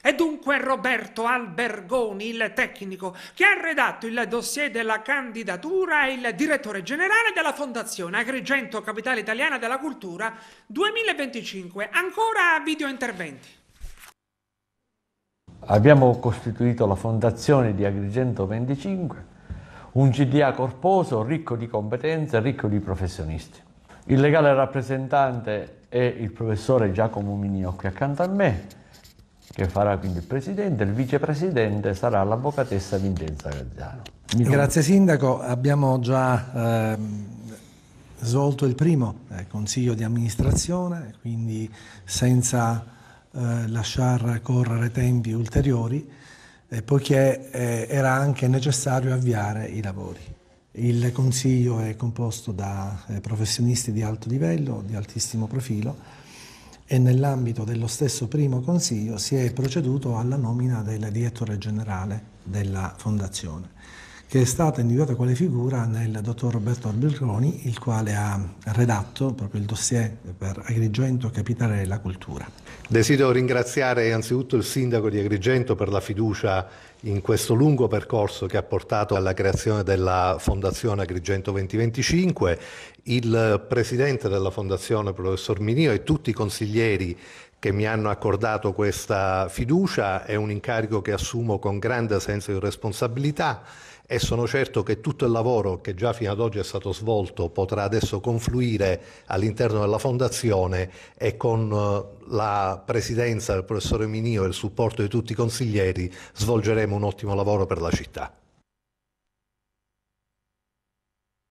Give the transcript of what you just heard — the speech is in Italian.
E dunque Roberto Albergoni, il tecnico, che ha redatto il dossier della candidatura e il direttore generale della Fondazione Agrigento Capitale Italiana della Cultura 2025. Ancora video interventi. Abbiamo costituito la Fondazione di Agrigento 25, un CDA corposo, ricco di competenze, e ricco di professionisti. Il legale rappresentante è il professore Giacomo Minio qui accanto a me, che farà quindi il presidente, il vicepresidente sarà l'avvocatessa Vincenza Gazzano. Grazie Sindaco, abbiamo già ehm, svolto il primo eh, consiglio di amministrazione, quindi senza eh, lasciar correre tempi ulteriori, eh, poiché eh, era anche necessario avviare i lavori. Il consiglio è composto da eh, professionisti di alto livello, di altissimo profilo, e nell'ambito dello stesso primo consiglio si è proceduto alla nomina del direttore generale della fondazione che è stata individuata quale figura nel dottor Roberto Alberoni, il quale ha redatto proprio il dossier per Agrigento, capitale della cultura. Desidero ringraziare anzitutto il sindaco di Agrigento per la fiducia in questo lungo percorso che ha portato alla creazione della Fondazione Agrigento 2025, il presidente della Fondazione, professor Minio, e tutti i consiglieri che mi hanno accordato questa fiducia, è un incarico che assumo con grande senso di responsabilità e sono certo che tutto il lavoro che già fino ad oggi è stato svolto potrà adesso confluire all'interno della Fondazione e con eh, la presidenza del professore Minio e il supporto di tutti i consiglieri svolgeremo un ottimo lavoro per la città.